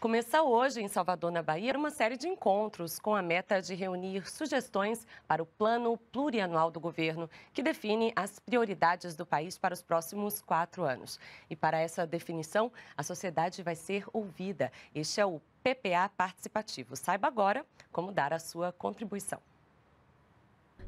Começar hoje, em Salvador, na Bahia, uma série de encontros com a meta de reunir sugestões para o plano plurianual do governo, que define as prioridades do país para os próximos quatro anos. E para essa definição, a sociedade vai ser ouvida. Este é o PPA Participativo. Saiba agora como dar a sua contribuição.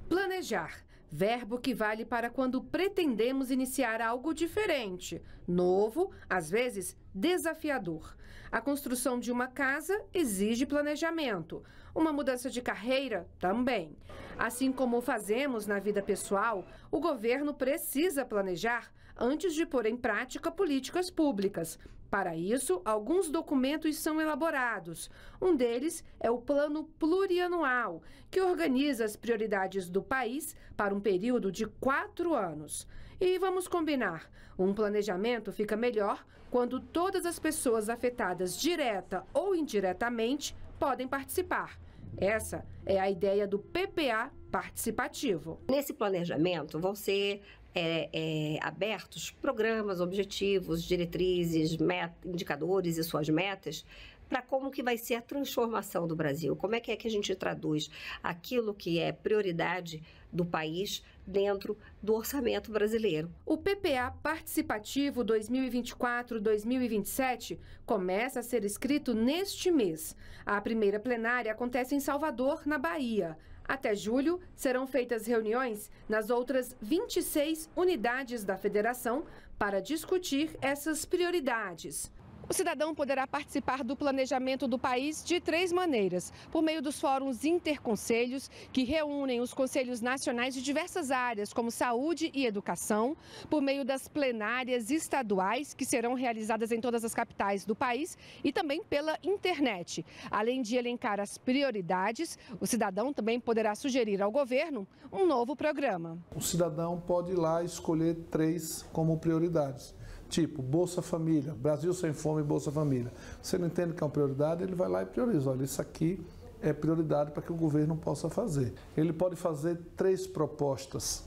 Planejar verbo que vale para quando pretendemos iniciar algo diferente, novo, às vezes desafiador. A construção de uma casa exige planejamento, uma mudança de carreira também. Assim como fazemos na vida pessoal, o governo precisa planejar antes de pôr em prática políticas públicas para isso, alguns documentos são elaborados. Um deles é o Plano Plurianual, que organiza as prioridades do país para um período de quatro anos. E vamos combinar: um planejamento fica melhor quando todas as pessoas afetadas direta ou indiretamente podem participar. Essa é a ideia do PPA participativo. Nesse planejamento vão ser é, é, abertos programas, objetivos, diretrizes, indicadores e suas metas para como que vai ser a transformação do Brasil, como é que é que a gente traduz aquilo que é prioridade do país dentro do orçamento brasileiro. O PPA participativo 2024-2027 começa a ser escrito neste mês. A primeira plenária acontece em Salvador, na Bahia. Até julho, serão feitas reuniões nas outras 26 unidades da federação para discutir essas prioridades. O cidadão poderá participar do planejamento do país de três maneiras: por meio dos fóruns interconselhos, que reúnem os conselhos nacionais de diversas áreas, como saúde e educação, por meio das plenárias estaduais, que serão realizadas em todas as capitais do país, e também pela internet. Além de elencar as prioridades, o cidadão também poderá sugerir ao governo um novo programa. O cidadão pode ir lá escolher três como prioridades tipo Bolsa Família, Brasil sem fome, Bolsa Família. Se ele entende que é uma prioridade, ele vai lá e prioriza. Olha, isso aqui é prioridade para que o governo possa fazer. Ele pode fazer três propostas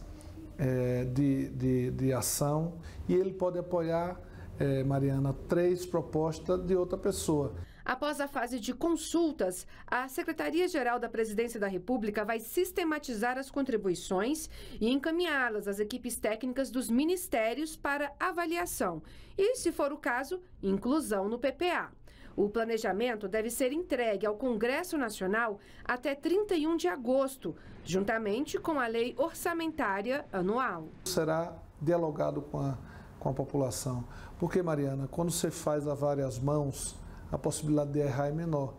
é, de, de, de ação e ele pode apoiar, é, Mariana, três propostas de outra pessoa. Após a fase de consultas, a Secretaria-Geral da Presidência da República vai sistematizar as contribuições e encaminhá-las às equipes técnicas dos ministérios para avaliação e, se for o caso, inclusão no PPA. O planejamento deve ser entregue ao Congresso Nacional até 31 de agosto, juntamente com a lei orçamentária anual. Será dialogado com a, com a população. Porque, Mariana, quando você faz a várias mãos, a possibilidade de errar é menor.